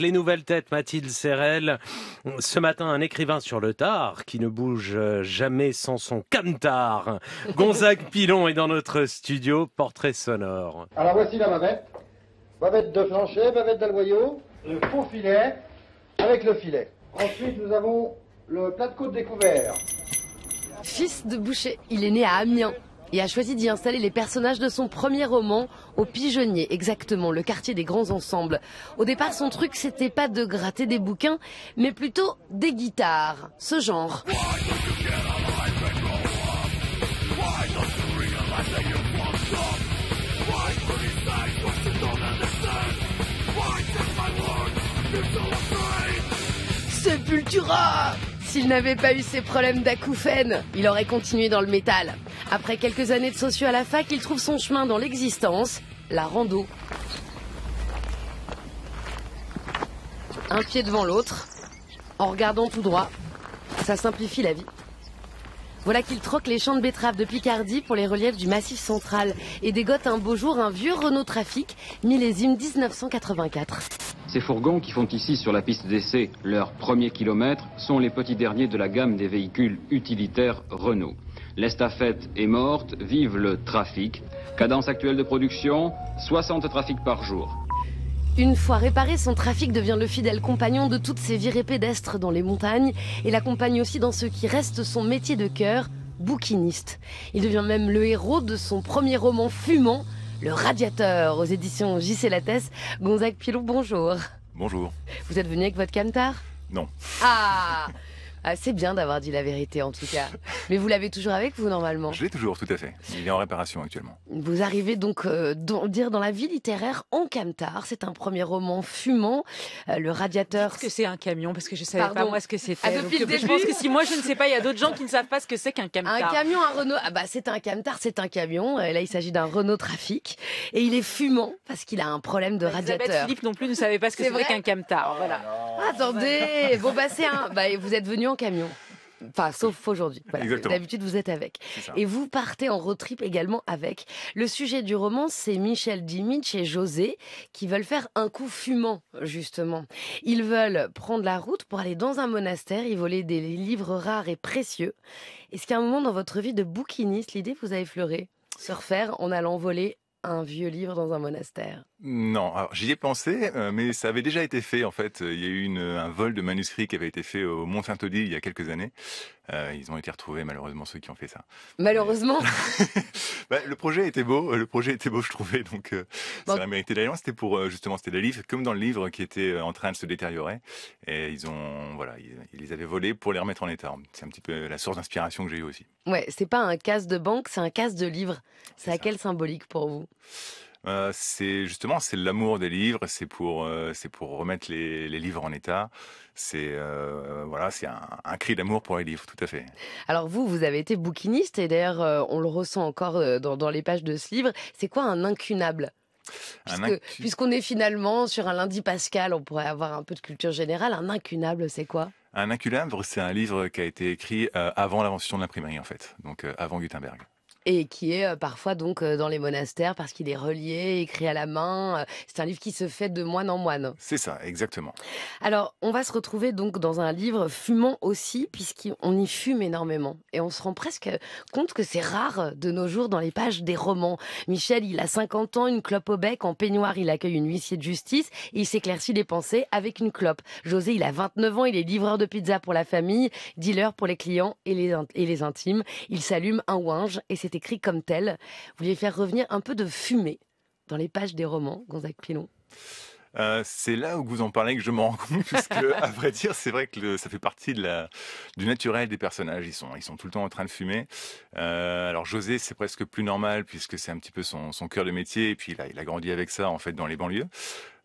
Les nouvelles têtes, Mathilde Serrel. Ce matin, un écrivain sur le tard qui ne bouge euh, jamais sans son camtar. Gonzague Pilon est dans notre studio, portrait sonore. Alors voici la bavette. Bavette de flancher, bavette d'aloyau, le faux filet avec le filet. Ensuite, nous avons le plat de côte découvert. Fils de boucher, il est né à Amiens et a choisi d'y installer les personnages de son premier roman, Au Pigeonnier, exactement, le quartier des grands ensembles. Au départ, son truc, c'était pas de gratter des bouquins, mais plutôt des guitares, ce genre. Sepultura S'il n'avait pas eu ses problèmes d'acouphènes, il aurait continué dans le métal. Après quelques années de sociaux à la fac, il trouve son chemin dans l'existence, la rando. Un pied devant l'autre, en regardant tout droit, ça simplifie la vie. Voilà qu'il troque les champs de betteraves de Picardie pour les reliefs du Massif central et dégote un beau jour un vieux Renault Trafic, millésime 1984. Ces fourgons qui font ici sur la piste d'essai leur premier kilomètre sont les petits derniers de la gamme des véhicules utilitaires Renault. L'estafette est morte, vive le trafic. Cadence actuelle de production, 60 trafics par jour. Une fois réparé, son trafic devient le fidèle compagnon de toutes ses virées pédestres dans les montagnes et l'accompagne aussi dans ce qui reste son métier de cœur, bouquiniste. Il devient même le héros de son premier roman fumant, Le Radiateur, aux éditions J.C. Lattès. Gonzague Pilou, bonjour. Bonjour. Vous êtes venu avec votre camtar Non. Ah c'est bien d'avoir dit la vérité en tout cas. Mais vous l'avez toujours avec vous normalement Je l'ai toujours, tout à fait. Il est en réparation actuellement. Vous arrivez donc, euh, dire, dans la vie littéraire en camtar. C'est un premier roman fumant. Euh, le radiateur. Est-ce que c'est un camion Parce que je savais Pardon. pas moi ce que c'était. Ah, je pense que si moi je ne sais pas, il y a d'autres gens qui ne savent pas ce que c'est qu'un camtar. Un camion, un Renault. Ah bah c'est un camtar, c'est un camion. Et euh, là il s'agit d'un Renault Trafic. Et il est fumant parce qu'il a un problème de bah, radiateur. Philippe non plus ne savait pas ce que c'était qu'un camtar. Voilà. Ah, attendez, bon bah un. Bah, vous êtes venu en camion. Enfin, sauf aujourd'hui. D'habitude, vous êtes avec. Et vous partez en road trip également avec. Le sujet du roman, c'est Michel Dimitch et José qui veulent faire un coup fumant, justement. Ils veulent prendre la route pour aller dans un monastère y voler des livres rares et précieux. Est-ce qu'à un moment dans votre vie de bouquiniste, l'idée vous a effleuré Se refaire en allant voler un vieux livre dans un monastère non, j'y ai pensé, euh, mais ça avait déjà été fait en fait. Il y a eu un vol de manuscrits qui avait été fait au Mont Saint-Odile il y a quelques années. Euh, ils ont été retrouvés malheureusement ceux qui ont fait ça. Malheureusement. Euh, bah, le projet était beau, le projet était beau je trouvais, donc ça a mérité C'était pour justement c'était le livre, comme dans le livre qui était en train de se détériorer, et ils ont voilà, ils, les avaient volés pour les remettre en état. C'est un petit peu la source d'inspiration que j'ai eue aussi. Ouais, c'est pas un casse de banque, c'est un casse de livre. C'est à quelle symbolique pour vous euh, c'est justement c'est l'amour des livres, c'est pour euh, c'est pour remettre les, livres en état. C'est euh, voilà, c'est un, cri d'amour pour les livres, tout à fait. Alors vous, vous avez été bouquiniste et d'ailleurs on le ressent encore dans, les pages de ce livre. C'est quoi un incunable Puisqu'on est finalement sur un lundi pascal, on pourrait avoir un peu de culture générale. Un incunable, c'est quoi Un incunable, c'est un livre qui a été écrit avant l'invention de l'imprimerie, en fait, donc avant Gutenberg et qui est parfois donc dans les monastères parce qu'il est relié, écrit à la main. C'est un livre qui se fait de moine en moine. C'est ça, exactement. Alors, on va se retrouver donc dans un livre fumant aussi, puisqu'on y fume énormément. Et on se rend presque compte que c'est rare de nos jours dans les pages des romans. Michel, il a 50 ans, une clope au bec, en peignoir, il accueille une huissier de justice et il s'éclaircit des pensées avec une clope. José, il a 29 ans, il est livreur de pizza pour la famille, dealer pour les clients et les, et les intimes. Il s'allume un ouinge et c'est écrit comme tel. Vous vouliez faire revenir un peu de fumée dans les pages des romans, Gonzague Pilon euh, c'est là où vous en parlez que je m'en rends compte, puisque à vrai dire, c'est vrai que ça fait partie du naturel des personnages. Ils sont, ils sont tout le temps en train de fumer. Euh, alors José, c'est presque plus normal puisque c'est un petit peu son, cœur de métier. Et puis il a, il a grandi avec ça en fait dans les banlieues.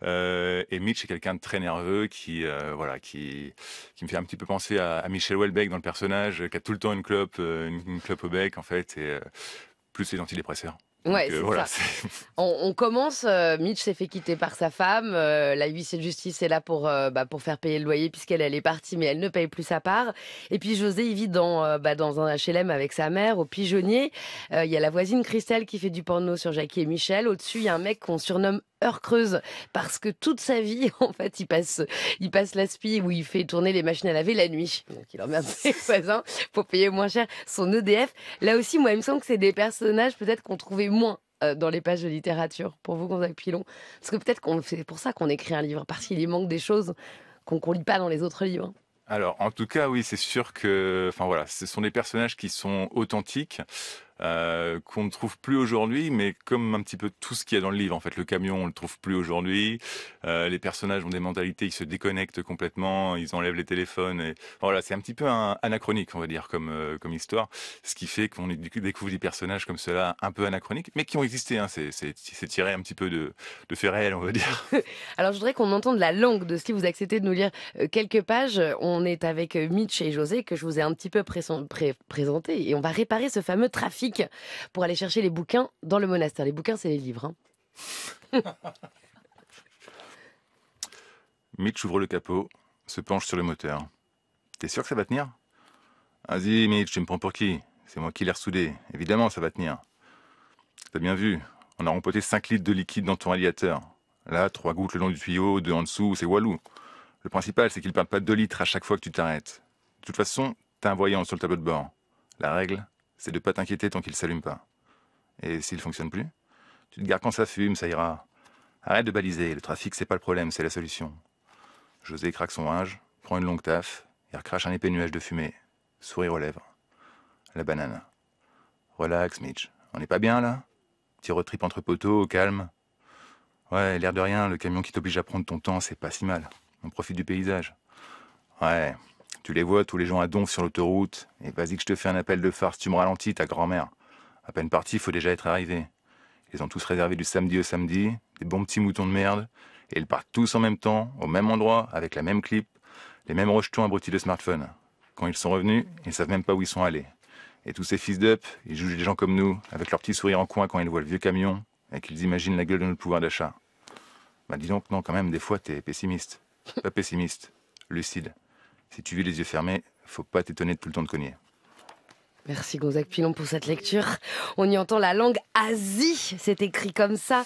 Euh, et Mitch est quelqu'un de très nerveux qui, voilà, qui, me fait un petit peu penser à, Michel Welbeck dans le personnage, qui a tout le temps une clope, une, au bec en fait, et plus les antidépresseurs. Euh, on, commence, euh, Mitch s'est fait quitter par sa femme, euh, la huissier de justice est là pour, bah, pour faire payer le loyer puisqu'elle est partie mais elle ne paye plus sa part. Et puis José, il vit dans, bah, dans un HLM avec sa mère, au pigeonnier. Il y a la voisine Christelle qui fait du porno sur Jackie et Michel. Au-dessus, il y a un mec qu'on surnomme heure creuse parce que toute sa vie en fait il passe il passe où il fait tourner les machines à laver la nuit donc il emmerde ses voisins pour payer moins cher son EDF là aussi moi il me semble que c'est des personnages peut-être qu'on trouvait moins euh, dans les pages de littérature pour vous, Gonzague Pilon Parce que peut-être qu'on c'est pour ça qu'on écrit un livre, parce qu'il y manque des choses qu'on ne lit pas dans les autres livres. Alors, en tout cas, oui, c'est sûr que, enfin voilà, ce sont des personnages qui sont authentiques. Euh, qu'on ne trouve plus aujourd'hui, mais comme un petit peu tout ce qu'il y a dans le livre. En fait, le camion, on le trouve plus aujourd'hui. Euh, les personnages ont des mentalités, ils se déconnectent complètement, ils enlèvent les téléphones. Et... Voilà, c'est un petit peu anachronique, on va dire, comme euh, comme histoire. Ce qui fait qu'on découvre des personnages comme cela, un peu anachroniques, mais qui ont existé. Hein. C'est tiré un petit peu de, de faits réels, on va dire. Alors, je voudrais qu'on entende la langue de ce qui vous acceptez de nous lire quelques pages. On est avec Mitch et José que je vous ai un petit peu présenté et on va réparer ce fameux trafic pour aller chercher les bouquins dans le monastère. Les bouquins, c'est les livres. Hein. Mitch ouvre le capot, se penche sur le moteur. T'es sûr que ça va tenir Vas-y, Mitch, tu me prends pour qui C'est moi qui l'ai ressoudé. Évidemment, ça va tenir. T'as bien vu, on a rempoté 5 litres de liquide dans ton radiateur. Là, trois gouttes le long du tuyau, 2 en dessous, c'est walou. Le principal, c'est qu'il ne parle pas 2 litres à chaque fois que tu t'arrêtes. De toute façon, t'as un voyant sur le tableau de bord. La règle, c'est de ne pas t'inquiéter tant qu'il ne s'allume pas. Et s'il ne fonctionne plus, tu te gardes quand ça fume, ça ira. Arrête de baliser, le trafic, c'est pas le problème, c'est la solution. José craque son linge, prend une longue taffe, et recrache un épais nuage de fumée, sourire aux lèvres. La banane. Relax, Mitch. On n'est pas bien, là Petit trip entre poteaux, calme. Ouais, l'air de rien, le camion qui t'oblige à prendre ton temps, c'est pas si mal. On profite du paysage. Ouais, tu les vois, tous les gens à donf sur l'autoroute. Et vas-y que je te fais un appel de farce, tu me ralentis, ta grand-mère. À peine parti, il faut déjà être arrivé. Ils ont tous réservé du samedi au samedi, des bons petits moutons de merde, et ils partent tous en même temps, au même endroit, avec la même clip, les mêmes rejetons abrutis de smartphone. Quand ils sont revenus, ils savent même pas où ils sont allés. Et tous ces fils d'up, ils jugent les gens comme nous, avec leur petit sourire en coin quand ils voient le vieux camion, et qu'ils imaginent la gueule de notre pouvoir d'achat. Bah dis donc, non, quand même, des fois, t'es pessimiste. Pas pessimiste, lucide. Si tu vis les yeux fermés, faut pas t'étonner de tout le temps de cogner. Merci Gonzague Pilon pour cette lecture. On y entend la langue Asie, c'est écrit comme ça.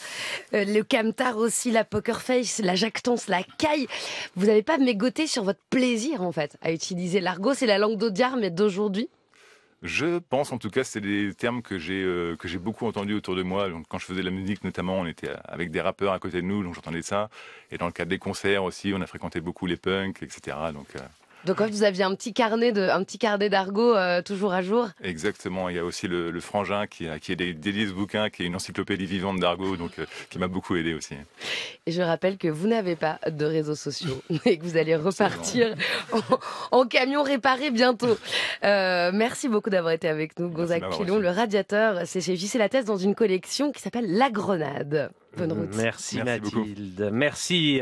Euh, le camtar aussi, la poker face, la jactance, la caille. Vous n'avez pas mégoté sur votre plaisir en fait à utiliser l'argot, c'est la langue d'Audiard mais d'aujourd'hui je pense, en tout cas, c'est des termes que j'ai euh, que j'ai beaucoup entendus autour de moi. quand je faisais de la musique, notamment, on était avec des rappeurs à côté de nous, donc j'entendais ça. Et dans le cadre des concerts aussi, on a fréquenté beaucoup les punks, etc. Donc, euh, donc vous aviez un petit carnet de, un petit carnet d'argot euh, toujours à jour. Exactement. Il y a aussi le, frangin qui a, qui est des délices bouquins, qui est une encyclopédie vivante d'argot, donc euh, qui m'a beaucoup aidé aussi. Et je rappelle que vous n'avez pas de réseaux sociaux et que vous allez repartir en, camion réparé bientôt. Euh, merci beaucoup d'avoir été avec nous, Gonzague Pilon. Le radiateur, c'est chez la thèse dans une collection qui s'appelle La Grenade. Bonne route. Merci, Mathilde. Merci.